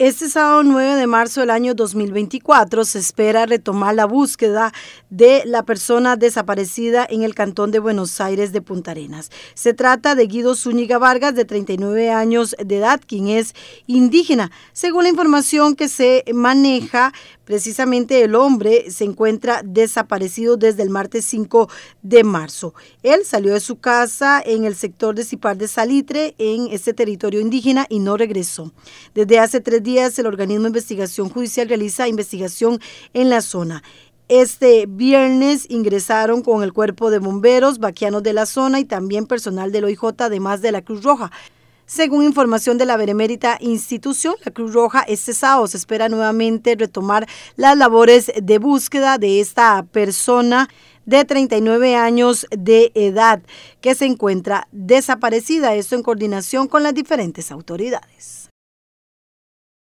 Este sábado 9 de marzo del año 2024 se espera retomar la búsqueda de la persona desaparecida en el cantón de Buenos Aires de Punta Arenas. Se trata de Guido Zúñiga Vargas, de 39 años de edad, quien es indígena. Según la información que se maneja, Precisamente el hombre se encuentra desaparecido desde el martes 5 de marzo. Él salió de su casa en el sector de Cipar de Salitre, en este territorio indígena, y no regresó. Desde hace tres días, el organismo de investigación judicial realiza investigación en la zona. Este viernes ingresaron con el cuerpo de bomberos, vaquianos de la zona y también personal del OIJ, además de la Cruz Roja. Según información de la veremérita institución, la Cruz Roja este sábado se espera nuevamente retomar las labores de búsqueda de esta persona de 39 años de edad que se encuentra desaparecida, esto en coordinación con las diferentes autoridades.